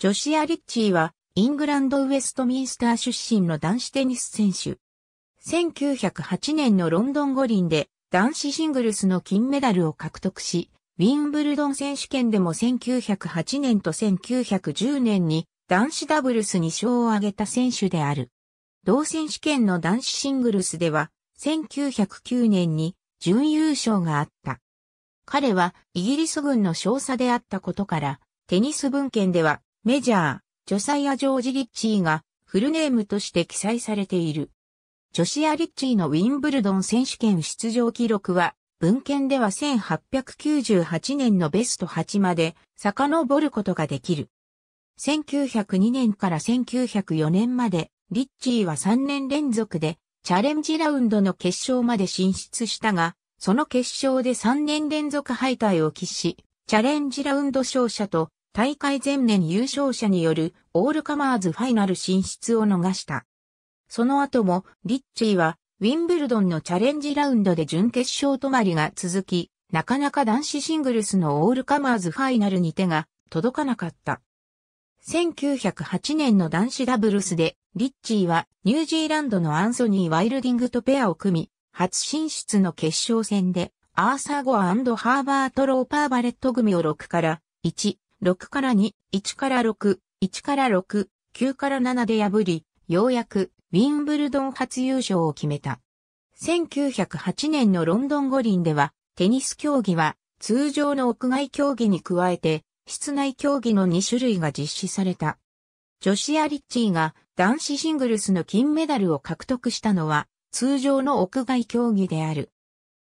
ジョシア・リッチーは、イングランド・ウェストミンスター出身の男子テニス選手。1908年のロンドン五輪で男子シングルスの金メダルを獲得し、ウィンブルドン選手権でも1908年と1910年に男子ダブルスに賞を挙げた選手である。同選手権の男子シングルスでは、1909年に準優勝があった。彼はイギリス軍の少佐であったことから、テニス文献ではメジャー、ジョサイア・ジョージ・リッチーがフルネームとして記載されている。ジョシア・リッチーのウィンブルドン選手権出場記録は、文献では1898年のベスト8まで遡ることができる。1902年から1904年まで、リッチーは3年連続でチャレンジラウンドの決勝まで進出したが、その決勝で3年連続敗退を喫し、チャレンジラウンド勝者と大会前年優勝者によるオールカマーズファイナル進出を逃した。その後もリッチーはウィンブルドンのチャレンジラウンドで準決勝止まりが続き、なかなか男子シングルスのオールカマーズファイナルに手が届かなかった。1908年の男子ダブルスで、リッチーはニュージーランドのアンソニー・ワイルディングとペアを組み、初進出の決勝戦で、アーサー・ゴアハーバート・ローパー・バレット組を6から1 6から2、1から6、1から6、9から7で破り、ようやくウィンブルドン初優勝を決めた。1908年のロンドン五輪では、テニス競技は通常の屋外競技に加えて、室内競技の2種類が実施された。ジョシア・リッチーが男子シングルスの金メダルを獲得したのは、通常の屋外競技である。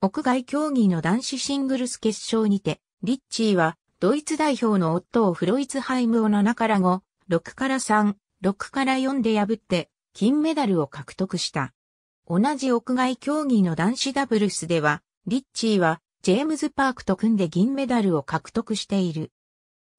屋外競技の男子シングルス決勝にて、リッチーはドイツ代表の夫をフロイツハイムを7から5、6から3、6から4で破って、金メダルを獲得した。同じ屋外競技の男子ダブルスでは、リッチーはジェームズ・パークと組んで銀メダルを獲得している。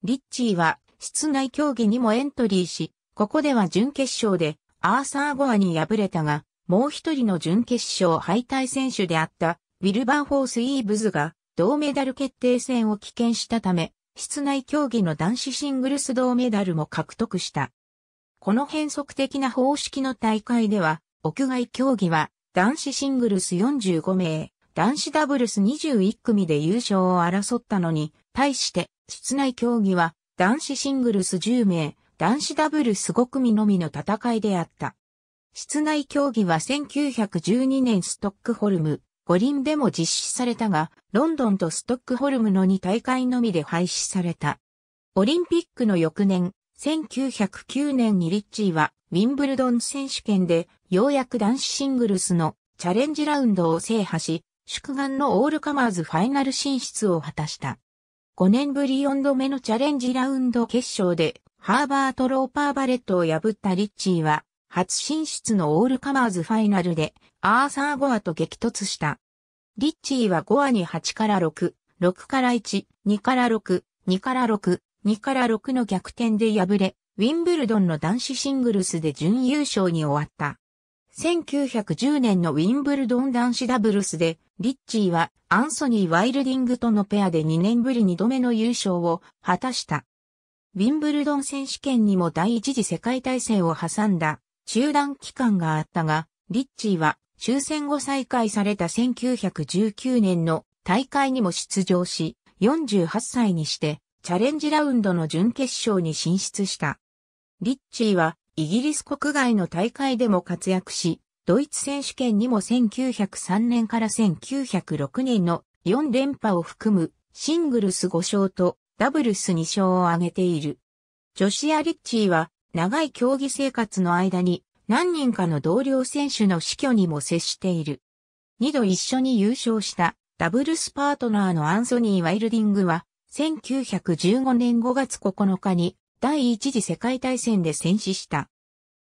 リッチーは室内競技にもエントリーし、ここでは準決勝でアーサー・ゴアに敗れたが、もう一人の準決勝敗退選手であったウィルバン・フォース・イーブズが銅メダル決定戦を棄権したため、室内競技の男子シングルス銅メダルも獲得した。この変則的な方式の大会では、屋外競技は男子シングルス45名、男子ダブルス21組で優勝を争ったのに、対して室内競技は男子シングルス10名、男子ダブルス5組のみの戦いであった。室内競技は1912年ストックホルム五輪でも実施されたが、ロンドンとストックホルムの2大会のみで廃止された。オリンピックの翌年、1909年にリッチーはウィンブルドン選手権でようやく男子シングルスのチャレンジラウンドを制覇し、祝願のオールカマーズファイナル進出を果たした。5年ぶり4度目のチャレンジラウンド決勝でハーバート・ローパーバレットを破ったリッチーは初進出のオールカマーズファイナルでアーサー・ゴアと激突した。リッチーはゴアに8から6、6から1、2から6、2から6、2から6の逆転で敗れ、ウィンブルドンの男子シングルスで準優勝に終わった。1910年のウィンブルドン男子ダブルスで、リッチーはアンソニー・ワイルディングとのペアで2年ぶり2度目の優勝を果たした。ウィンブルドン選手権にも第一次世界大戦を挟んだ中断期間があったが、リッチーは終戦後再開された1919年の大会にも出場し、48歳にしてチャレンジラウンドの準決勝に進出した。リッチーはイギリス国外の大会でも活躍し、ドイツ選手権にも1903年から1906年の4連覇を含むシングルス5勝とダブルス2勝を挙げている。ジョシア・リッチーは長い競技生活の間に何人かの同僚選手の死去にも接している。二度一緒に優勝したダブルスパートナーのアンソニー・ワイルディングは1915年5月9日に第一次世界大戦で戦死した。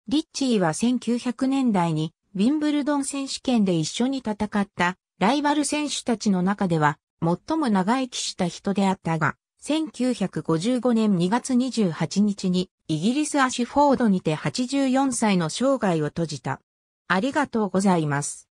リッチーは1900年代にウィンブルドン選手権で一緒に戦ったライバル選手たちの中では最も長生きした人であったが、1955年2月28日にイギリスアシュフォードにて84歳の生涯を閉じた。ありがとうございます。